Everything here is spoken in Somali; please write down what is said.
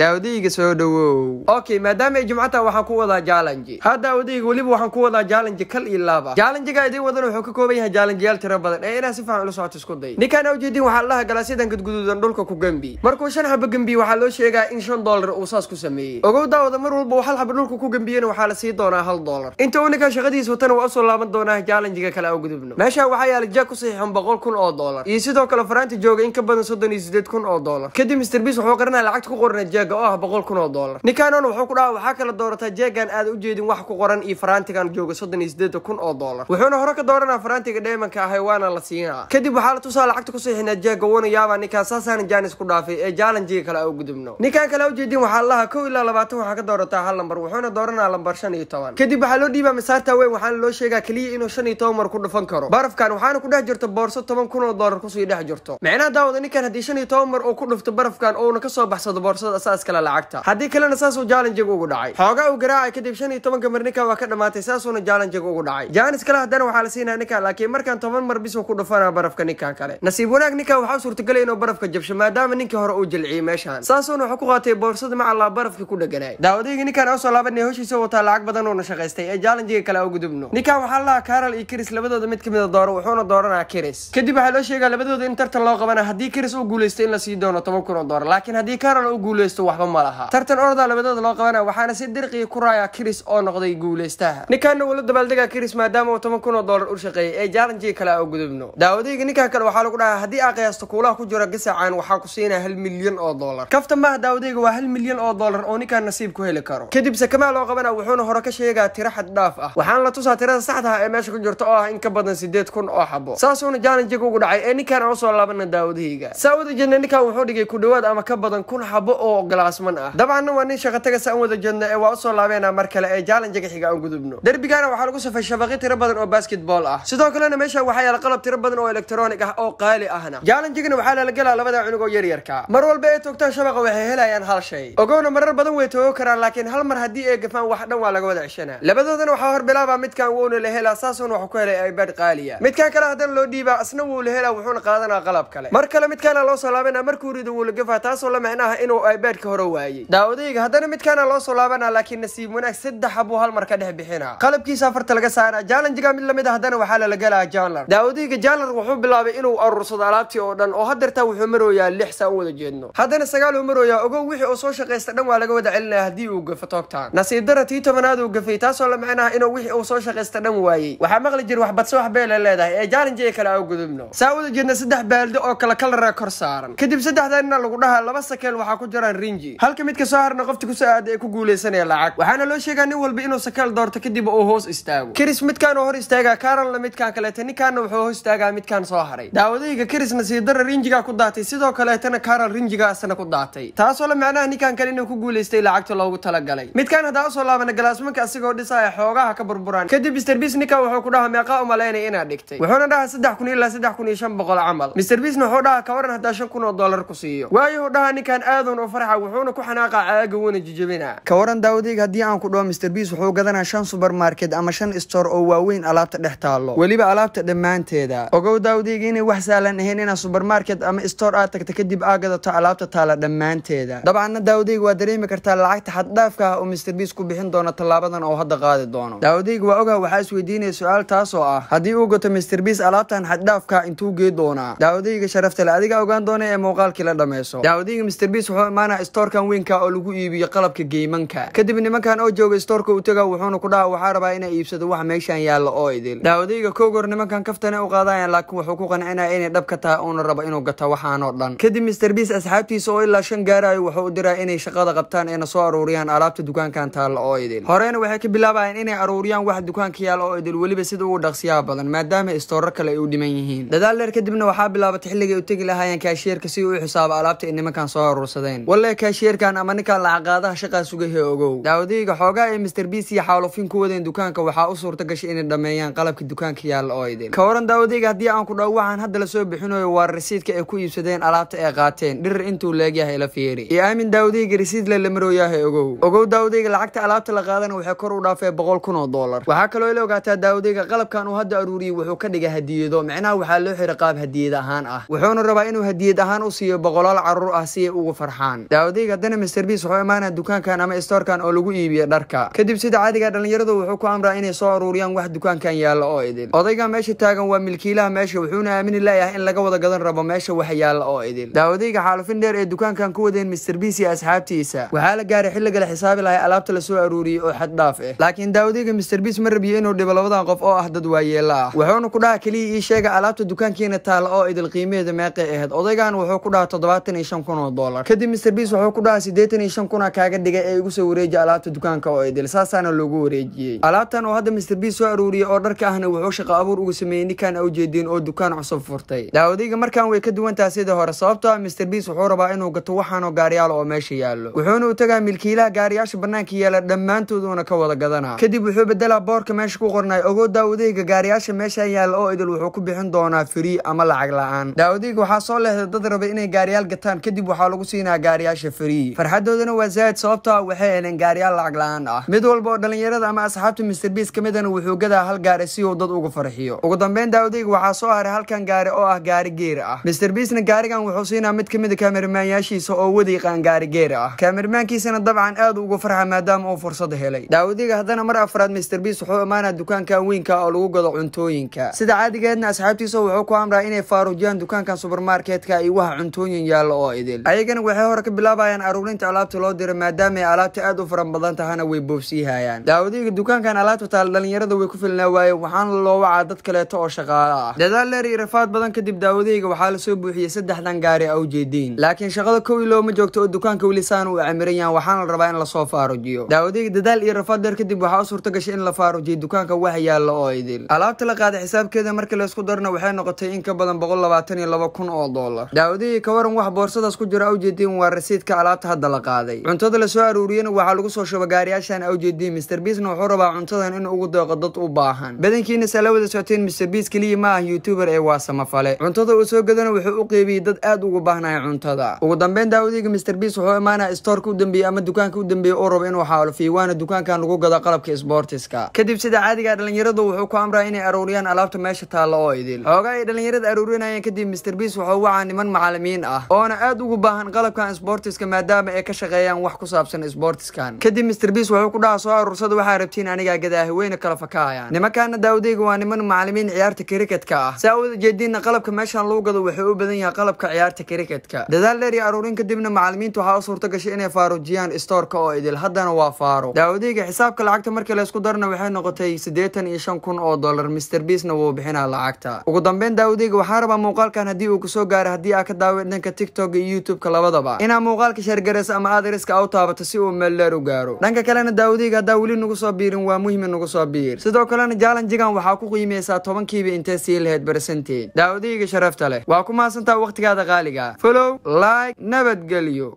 daawodayga soo dhowow okay maadaama ay jumcata waxaan ku wadaa jaalanji hadda odayga weliba waxaan ku wadaa jaalanji kal iyo laaba jaalanjiga idiin wadan wuxuu ka kooban yahay jaalanjiyaal tiro badan ee inaad si fiican ula socoto isku day ninkaan awjeediin waxaa galaa galaasyadan gadguduudan dhulka ku gembi markuu shan xaba gembiye waxaa loo sheegaa in shan doolar uu saas ku sameeyey ogow daawada mar walba uu hal xaba dhulka ku gembiyena waxaa la sii doonaa hal doolar inta uu ninkaan shaqadiis watana waa usoo laaban doonaa jaalanjiga kale aw gudubno meeshaan waxaa yaala jaag ku saxiixan boqol kun oo doolar iyo sidoo kale faraanta jooga in ka badan soddon iyo siddeed kun oo doolar kadib mister biis wuxuu qarinaa lacagta ku qorna jeega oo ah boqol kun oo dollar ninkanon wuxuu ku dhaha waxaa kala doorataa jeegan aad u jeedin wax ku qoran iyo faraantigan jooga soddon iyo sideeda kun oo dollar wuxuuna hore ka dooranaa farantiga dheemanka ahay waana la siinaa kadib waxaa la tusaa lacagta ku siixinaa jeega wuuna yaabaa ninkaan saasaana jaanis ku dhaafay ee jaalanjiga kale a u gudubno ninkaan kale u jeedin waxaa lahaa kow ilaa labaatan waxaa ka doorataa hal lambar wuxuuna dooranaa lambar shan iyo toban kadib waxaa loo dhiibaa masaarta weyn waxaana loo sheegaa keliya inuu shan iyo toban mar ku dhufan karo barafkan waxaana ku dhex jirto boorso toban kun oo dollar kusii dhex jirto micnaha daawada ninkan haddii shan iyo toban mar uu ku dhufto barafkan ouna kasoo baxsado boorsada saas kale lacagta haddii kalena saasuu jalanjig ugu dhacay xoogaa uu garaacay kadib shan iyo tobanka mar ninka waa ka dhammaatay saasuuna jalanjig ugu dhacay jaanis kale haddana waxaa la siinayaa ninka laakiin markan toban mar bisuu ku dhufanaa barafka ninkan kale nasiib wanaag ninkan waxaa u inuu barafka jabsho maadaama ninkii hore uu jilciyey meeshan saasuuna wuxuu ku qaatay boorsada macallaa barafka ku dheganaay daawadayga ninkan ausoo laabanay hoshiisa wataa lacag badanuna shaqaystay ee jalanjiga kale oo gudubno ninkan waxaa la lahaa karal iyo kiris labadooda mid ka mida dooro wuxuuna dooranaa kiris kadib waxaa loo sheegaa labadooda in tartan loo qabana haddii kiris uu guuleysto in la sii doono toban kun oo doora laakiin haddii karal uu guuleysto kasta waxba ma laha tartan orda labadooda loo qabana waxaana si dirqiya ku raaya kiris oo noqday guuleystaha ninkaana wula dabaaldega kiris maadaama uu toban kun oo dollar u shaqeeyay ee jaaranjii kale oo gudubno daawadayga ninkaa kale waxaa lagu dhahaa haddii aa qiyaasto kuulaha ku jira gasaacan waxaa ku siinaa hal milyan oo dollar kafta maaha daawadayga waa hal milyan oo dollar oo ninkaan nasiib ku heli karo kadib sakamaa loo qabana wuxuuna hore ka sheegaa tiro xad dhaaf ah waxaana la tusaa tirada saxda ah ee meesha ku jirta oo ah in ka badan sideed kun oo xabo saasuuna jaalanjiga ugu dhacay ee ninkaan aan soo laabana daawadahayga saa wada jeedna wuxuu dhigay ku dhawaad ama ka badan kun xabo oo galaasman ah dabcanna waa nin shaqotagasa aan wada jeedna ee waa usoo laabeena mar kale ee jaalanjaga xiga aan gudubno derbigaana waxaa lagu safay shabaqyo tiro badan oo basketball ah sidoo kalena meesha waxaa yaala qalab tiro badan oo electronic ah oo qaali ahna jaalanjigana waxaa lala lalagelaa labada cunug oo yaryarka mar walba ee toogtaan shabaqa waxay helayaan hal shay ogowna marar badan way toogo karaan laakiin hal mar haddii ay gafaan wax dhan waa laga wada ceshanaa labadoodana waxaa hor bilaabaa midkan wuuna la helaa saasuun wax ku helay ibad qaaliya midkan kale haddana loo dhiibaa isna wuu la helaa wuxuuna qaadanaa qalab kale mar kale midkaana loo soo laabeynaa markuu rido wuu la gafaa taasoo la micno ah inuu ibad markii hore waayey daawadayga haddana midkaana loo soo laabanaa laakiin nasiib wanaag saddex buu hal mar ka dhex bixinaa qalabkiisa afarta laga saaraa jalanjiga mid lamid a ah, haddana waxaa lala gelaa janlar daawadayga janlar wuxuu bilaabay inuu aruursado alaabtii oo dhan oo hadeertaa wuxuu marooyaa lix saa u wada jeedno haddana sagaal uu marooyaa ogow wixii uu soo shaqaysta dhan waa laga wada celinaya haddii uu gafo toogtaan nasiib dara tii tobanaad uu gafay taasoo la macnaha inuu wixii uu soo shaqaysta dhan waayey waxaa maqli jir wax waxbeela leedahay ee jalanjiga kale aa gudubno saa u wada jeedna saddex baaldo oo kale kalara kor saaran kadib saddexdaa nina lagu dhahaa laba sakeel waxaa ku jiraan orange halka midka soo harna qofti ku soo aada ee ku guuleysanaya lacag waxaana loo sheegaa nin walba inuu sakaal doorto kadib uu hoos istaago kiris midkaan uu hor istaagaa karanla midkaan kaleeta ninkaanna wuxuu hoos istaagaa midkaan soo haray daawadayga karisna siidara rinjigaa ku daatay sidoo kaleetana karan rinjigaasna ku daatay taasoo la macnaha ninkaan kale inuu ku guuleystay lacagta loogu talagalay midkaan haddaa usoo laabana galaasmanka asigoo dhisaya xoogaha ka burburaan kadib mister biis ninkaan wuxuu ku dhahaa meeqaa u malaynaya inaad dhigtay wuxuuna dhahaa saddex kun ilaa saddex kun iyo shan boqol camal mister bisna wuxuu dhahaa kawaran haddaa shan kun oo dollar ku siiyo waayo wuxuu dhahaa ninkaan aaduun u farxa wuxuuna ku xanaaqa caaga wana jijabina ka waran daawadiig haddii aan ku dhaho mister bis wuxuu gadanaa shan subermarket ama shan store oo waaweyn alaabta dhex taallo weliba alaabta dhammaanteeda ogow daawadiig inay wax sahlan ahayn inaad subermarket ama stor aad tagta kadib aa gadato alaabta taalla dhammaanteeda dabcanna daawadiig waa dareemi kartaa lacagta xaddhaafka ah oo mister biis ku bixin doona tallaabadan oo hadda qaadi doono daawadiig waa ogaha waxaa isweydiinaya su-aal taasoo ah haddii uu goto mister biis alaabtan xaddhaafka ah intuu gee doonaa daawadayga sharaftale adigaa ogaan doona ee muuqaalkii la dhammayso daawadayga mister biis wuxuu imaanaa ah stoorkan weynka oo lagu iibiyo qalabka geymanka kadib nimankan oo jooga stoorka u taga wuxuuna ku dhaha waxaa rabaa inay iibsado wax meeshan yaallo oo idil dhaawadayga koogor nimankan kaftane u qaadaya laakiin wuxuu ku qancinaya inay dhab ka tahay uuna rabo inuu gato waxaanoo dhan kadib mister biis asxaabtiisa oo ilaa shan gaarayo wuxuu u diraa inay shaqada qabtaan eena soo aruuriyaan alaabta dukaankan taalla oo idil horena waxay ka bilaabayeen inay aruuriyaan wax dukaanka yaalla oo idil weliba sida ugu dhaqsiyaha badan maadaama istoorar kale ay u dhiman yihiin dadaal dheer kadibna waxaa bilaabatay xilligay u tegi lahaayeen kaashiyeerka si uu u xisaabo alaabta ay nimankan soo aruursadeen wasiiraha kaashiyerkan ama ninkan lacag qaadaha shaqaa he ogow daawadayga xoogaha ee mister biis iyo xaalufin ku wadeen dukaanka waxaa u suurta gashay inay dhammeeyaan qalabka dukaanka yaalla oo idin ka waran daawadayga haddii aan ku dhawo waxaan hadda la soo bixinayo waa rasiidka ay ku iibsadeen alaabta ay qaateen dhirr intuu leegyahay la fiiri iyo aamin daawadayga rasiid la he ogow ogow daawadayga lacagta alaabta la qaadana waxay kor u dhaafee boqol kun oo dollar waxaa kaloo la ogaataa daawadayga qalabkan uu hadda aruuriyey wuxuu ka dhigay hadiyado micnaha waxaa loo xiray qaab hadiyad ahaan ah wuxuuna rabaa inuu hadiyad ahaan u siiyo boqolaal caruur ah si ay ugu farxaan daawodayga dana mister biis wuxuu imaanaa dukaankan ama stoorkan oo lagu iibiyo dharka kadib sida caadiga dhallinyaradu wuxuu ku amraa inay soo aruuriyaan wax dukaankan yaalla oo idil odayga meesha taagan waa milkiilaha meesha wuxuuna aamini leeyahay in laga wada gadan rabo meesha wax yaalla oo idil daawadayga xaalufin dheer ee dukaankan ku wadeen mister biis iyo asxaabtiisa waxaa la gaaray xilliga la xisaabi lahay alaabta lasoo aruuriyey oo xaddhaaf ah eh. laakiin daawadayga mister biis ma rabiyo inuu dhibo labadan qof oo ah dad waayeella ah wuxuuna ku dhaha keliya ii sheega alaabta dukaankiina taalla oo idil qiimaheeda meeqay ahayd odaygan wuxuu ku dhaha toddobaatan iyo shan kun oo doolar kadib mister biis markaas wuxuu ku dhaha siddeetan iyo shan kuna ah kaaga dhigay ee igu soo wareeji alaabta dukaanka oo idil saasaana loogu wareejiyey alaabtan oo hadda mister b soo aruuriyey oo dharka ahna wuxuu shaqo abuur ugu sameeyey ninkaan a ujeediin oo dukaan cusub furtay daawadayga markan way ka duwantaha sidii hore sababto ah mister biis wuxuu rabaa inuu gato waxaanoo gaariyaal oo meesha yaallo wuxuuna u tagaa milkiilaha gaariyaasha bannaanka yaala dhammaantood ka wada gadanaa kadib wuxuu bedelaa boorka meesha ku qornay ogoo daawadayga gaariyaasha meesha yaalla oo idil wuxuu ku bixin doonaa firii ama lacag la-aan daawadayga waxaa soo leexday dad raba inay gaariyaal gataan kadib waxaa lagu siinaa gaariyaasha nolosha fariyi farxadoodana waa zaahid sababtoa ah waxay heleen gaariyaal lacag la-aan ah mid walba oo dhallinyarada ama asxaabta mister biis ka midana wuxuu gadaa hal gaari si uu dad ugu farxiyo ugu dambeyn daawadeyga waxaa soo haray halkan gaari oo ah gaari geer ah mister biisna gaarigan wuxuu siinaa mid ka mida ah kaamermaanyaashiisa oo wada yaqaan gaari geeri ah kaamermaankiisana dabcan aad ugu farxa maadaama uu fursad helay daawadeyga haddana mar afraad mister biis wuxuu imaanaa dukaankan weynka oo lagu gado cuntooyinka sida caadigeedna asxaabtiisa wuxuu ku amraa inay faaruujiyaan dukaankan subermarketka iyo waxa cuntooyin yaallo oo idil ayagana waxay hore ka bilaa bilaabahayaan aruurinta alaabta loo dira maadaama ay alaabta aad u faran badan tahana way boobsiihayaan daawadiga dukaankan alaabta taal dhalinyarada way ku filnaa waayeen waxaana loo wacaa dad kaleeto oo shaqaale ah dadaal dheer iyo rafaad badan kadib daawadeyga waxaa lasoo buuxiyey saddexdan gaari a ujeediin laakiin shaqada kow looma joogto oo dukaanka weli saan u camiran yahan waxaana la rabaa in lasoo faarujiyo daawadeyga dadaal iyo rafaad dheer kadib waxaa u suurta gashay in la faarujiyo dukaanka wax yaalla oo idil alaabta la qaada xisaabkeeda markii laysku darna waxay noqotay in ka badan boqol labaatan iyo laba kun oo dollar daawadiga ka waran wax boorsadaas ku jira a ujeediin waa rasiid gaadiidka alaabta hadda la qaaday cuntada lasoo aruuriyena waxaa lagu soo shuba gaariyaashan awjeediye mister biisna wuxuu rabaa cuntadan inuu ugu deeqo dad u baahan badankiina wada socoteen mister biis keliya ma ah youtuber ee waa samafale cuntada uu soo gadana wuxuu u qeybiyey dad aad ugu baahnaya cuntada ugu dambeyn daawadiga mister biis wuxuu imaanaa stoorka u dambeeyey ama dukaanka u dambeeyey uu rabo inuu xaalufiyo waana dukaankan lagu gado qalabka sbortiska kadib sida caadigaa dhallinyaradu wuxuu ku amraa inay aruuriyaan alaabta meesha taalla oo idil xooga ay dhallinyarada aruurinayeen kadib mister biis wuxuu wacaa niman macalimiin ah oona aad ugu baahan qalabkan sportis sportiska maadaama ay ka shaqeeyaan wax ku saabsan sportiskan kadib mr biis wuxuu ku dhaha soo aruursada waxaa rabtiin anigaa gadaahi gadaahaweyne kala fakaayaan nimankaana daawdayga waa niman macalimiin ciyaarta kriketka ah si uda jeediinna qalabka meeshan lagu gado wuxuu u badan yahay qalabka ciyaarta kriketka dadaal dheer iyo aruurin kadibna macalimiinta waxaa u suurta gashay inay faaruujiyaan stoorka oo idil haddana waa faaro daawdayga xisaabka lacagta markii laysku darna waxay noqotay siddeetan iyo shan kun oo dollar mister biisna wuu bixinaa lacagta ugu dambeyn daawdayga waxaan rabaa muuqaalkan haddii uu kusoo gaara haddii aa ka daawa dhanka tiktok iyo youtubeka labadaba muuqaalka sheergarees ama adreska au taabato si uu meelleer u gaaro dhanka kalena daawudiga haddaa weli nagu soo biirin waa muhim nagu soo biir sidoo kalena jaalanjigan waxaa ku qiimaysaa tobankiiba intee sii lahayd barsanteed daawudiga sharafta leh waa ku mahadsantaa wakhtigaada qaaliga folow laig nabadgelyo